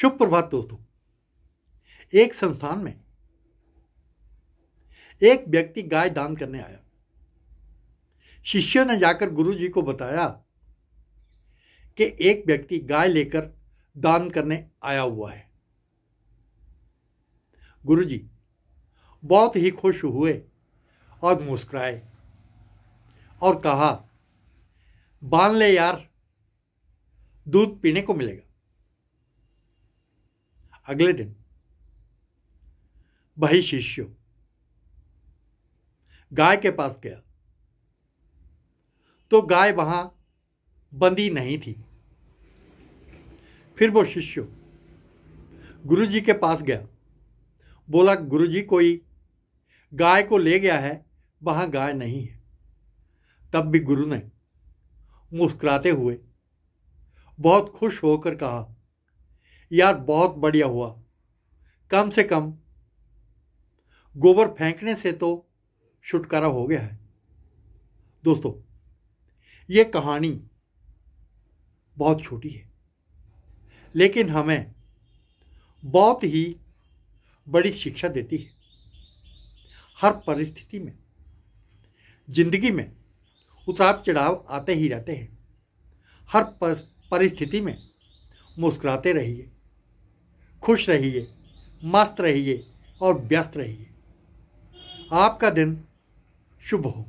शुभ प्रभात दोस्तों एक संस्थान में एक व्यक्ति गाय दान करने आया शिष्यों ने जाकर गुरु जी को बताया कि एक व्यक्ति गाय लेकर दान करने आया हुआ है गुरु जी बहुत ही खुश हुए और मुस्कुराए और कहा बांध ले यार दूध पीने को मिलेगा अगले दिन भाई शिष्य गाय के पास गया तो गाय वहां बंदी नहीं थी फिर वो शिष्य गुरु जी के पास गया बोला गुरु जी कोई गाय को ले गया है वहां गाय नहीं है तब भी गुरु ने मुस्कुराते हुए बहुत खुश होकर कहा यार बहुत बढ़िया हुआ कम से कम गोबर फेंकने से तो छुटकारा हो गया है दोस्तों ये कहानी बहुत छोटी है लेकिन हमें बहुत ही बड़ी शिक्षा देती है हर परिस्थिति में जिंदगी में उतार चढ़ाव आते ही रहते हैं हर परिस्थिति में मुस्कुराते रहिए खुश रहिए मस्त रहिए और व्यस्त रहिए आपका दिन शुभ हो